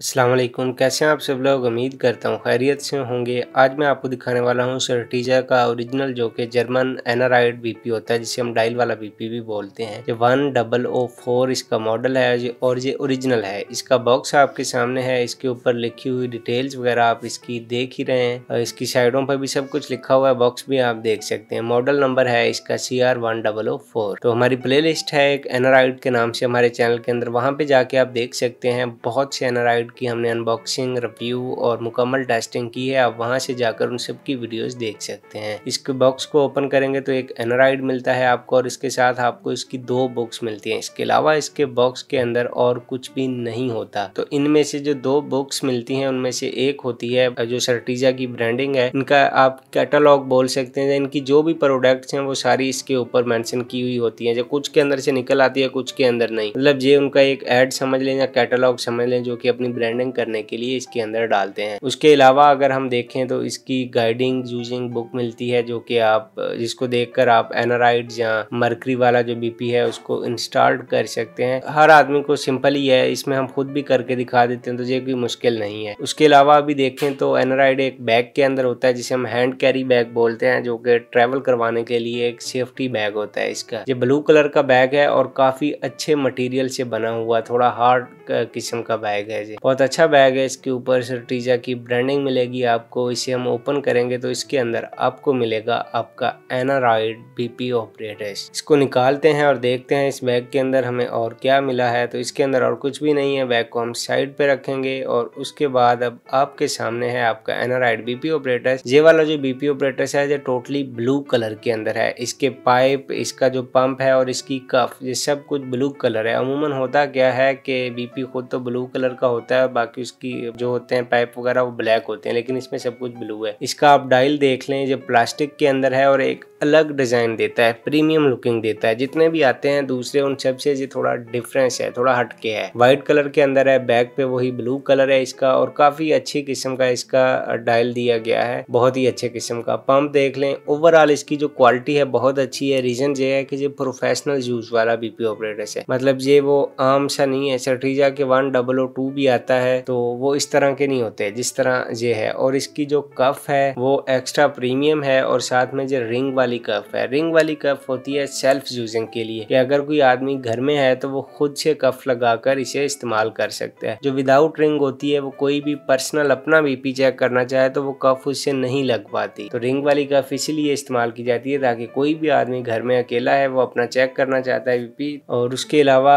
असलम कैसे हैं आप सब लोग उम्मीद करता हूँ खैरियत से होंगे आज मैं आपको दिखाने वाला हूँ सर्टिजा का ओरिजिनल जो कि जर्मन एनाराइड बीपी होता है जिसे हम डाइल वाला बीपी भी बोलते हैं ये वन डबल ओ फोर इसका मॉडल है और ये ओरिजिनल है इसका बॉक्स आपके सामने है इसके ऊपर लिखी हुई डिटेल्स वगैरह आप इसकी देख ही रहे हैं और इसकी साइडों पर भी सब कुछ लिखा हुआ है बॉक्स भी आप देख सकते हैं मॉडल नंबर है इसका C R one double O four तो हमारी प्ले लिस्ट है एक एनाराइड के नाम से हमारे चैनल के अंदर वहाँ पे जाके आप देख सकते हैं बहुत से एनाराइड वेबसाइट की हमने अनबॉक्सिंग रिव्यू और मुकम्मल टेस्टिंग की है आप वहाँ से जाकर उन सबकी की वीडियोस देख सकते हैं इसके बॉक्स को ओपन करेंगे तो एक एनराइड मिलता है आपको और इसके साथ आपको इसकी दो बुक्स मिलती हैं इसके अलावा इसके बॉक्स के अंदर और कुछ भी नहीं होता तो इनमें से जो दो बुक्स मिलती है उनमें से एक होती है जो सर्टिजा की ब्रांडिंग है इनका आप कैटलॉग बोल सकते हैं इनकी जो भी प्रोडक्ट्स हैं वो सारी इसके ऊपर मेंशन की हुई होती हैं जो कुछ के अंदर से निकल आती है कुछ के अंदर नहीं मतलब ये उनका एक ऐड समझ लें या कैटलॉग समझ लें जो कि अपनी ब्रांडिंग करने के लिए इसके अंदर डालते हैं उसके अलावा अगर हम देखें तो इसकी गाइडिंग यूजिंग बुक मिलती है जो कि आप जिसको देखकर आप एनाराइड या मरकरी वाला जो बीपी है उसको इंस्टॉल कर सकते हैं हर आदमी को सिंपल ही है इसमें हम खुद भी करके दिखा देते हैं तो ये कोई मुश्किल नहीं है उसके अलावा अभी देखें तो एनाराइड एक बैग के अंदर होता है जिसे हम हैंड कैरी बैग बोलते हैं जो कि ट्रेवल करवाने के लिए एक सेफ्टी बैग होता है इसका ये ब्लू कलर का बैग है और काफी अच्छे मटेरियल से बना हुआ थोड़ा हार्ड किस्म का बैग है जी बहुत अच्छा बैग है इसके ऊपर सरटीजा की ब्रांडिंग मिलेगी आपको इसे हम ओपन करेंगे तो इसके अंदर आपको मिलेगा आपका एनाराइड बीपी ऑपरेटर्स इसको निकालते हैं और देखते हैं इस बैग के अंदर हमें और क्या मिला है तो इसके अंदर और कुछ भी नहीं है बैग को हम साइड पे रखेंगे और उसके बाद अब आपके सामने है आपका एनाराइड बीपी ऑपरेटर ये वाला जो बीपी ऑपरेटर्स है ये टोटली ब्लू कलर के अंदर है इसके पाइप इसका जो पंप है और इसकी कफ ये सब कुछ ब्लू कलर है अमूमन होता क्या है कि बीपी खुद तो ब्लू कलर का होता है होता है बाकी उसकी जो होते हैं पाइप वगैरह वो ब्लैक होते हैं लेकिन इसमें सब कुछ ब्लू है इसका आप डायल देख लें जो प्लास्टिक के अंदर है और एक अलग डिज़ाइन देता है प्रीमियम लुकिंग देता है जितने भी आते हैं दूसरे उन सब से ये थोड़ा डिफरेंस है थोड़ा हटके है व्हाइट कलर के अंदर है बैक पे वही ब्लू कलर है इसका और काफ़ी अच्छी किस्म का इसका डायल दिया गया है बहुत ही अच्छे किस्म का पंप देख लें ओवरऑल इसकी जो क्वालिटी है बहुत अच्छी है रीज़न ये है कि ये प्रोफेशनल यूज वाला बीपी ऑपरेटर है मतलब ये वो आम सा नहीं है सटीजा के वन डबल ओ टू भी आते रहता है तो वो इस तरह के नहीं होते जिस तरह ये है और इसकी जो कफ है वो एक्स्ट्रा प्रीमियम है और साथ में जो रिंग वाली कफ है रिंग वाली कफ होती है सेल्फ यूजिंग के लिए कि अगर कोई आदमी घर में है तो वो खुद से कफ लगाकर इसे इस्तेमाल कर सकते हैं जो विदाउट रिंग होती है वो कोई भी पर्सनल अपना बीपी चेक करना चाहे तो वो कफ उससे नहीं लग पाती तो रिंग वाली कफ इसीलिए इस्तेमाल की जाती है ताकि कोई भी आदमी घर में अकेला है वो अपना चेक करना चाहता है बीपी और उसके अलावा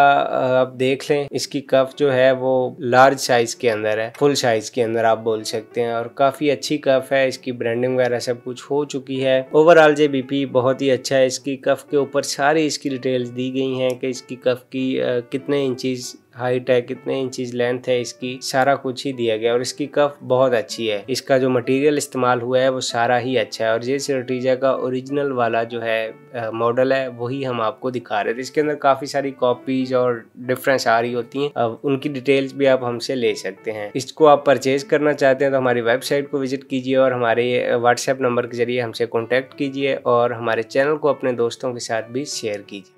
आप देख लें इसकी कफ जो है वो लार्ज लार्ज साइज के अंदर है फुल साइज के अंदर आप बोल सकते हैं और काफी अच्छी कफ है इसकी ब्रांडिंग वगैरह सब कुछ हो चुकी है ओवरऑल जे बीपी बहुत ही अच्छा है इसकी कफ के ऊपर सारी इसकी डिटेल्स दी गई हैं कि इसकी कफ की कितने इंचीज हाइट है कितने इंचज लेंथ है इसकी सारा कुछ ही दिया गया और इसकी कफ बहुत अच्छी है इसका जो मटेरियल इस्तेमाल हुआ है वो सारा ही अच्छा है और ये सर्टीजा का ओरिजिनल वाला जो है मॉडल है वही हम आपको दिखा रहे थे इसके अंदर काफ़ी सारी कॉपीज और डिफरेंस आ रही होती हैं उनकी डिटेल्स भी आप हमसे ले सकते हैं इसको आप परचेज करना चाहते हैं तो हमारी वेबसाइट को विजिट कीजिए और हमारे व्हाट्सएप नंबर के जरिए हमसे कॉन्टैक्ट कीजिए और हमारे चैनल को अपने दोस्तों के साथ भी शेयर कीजिए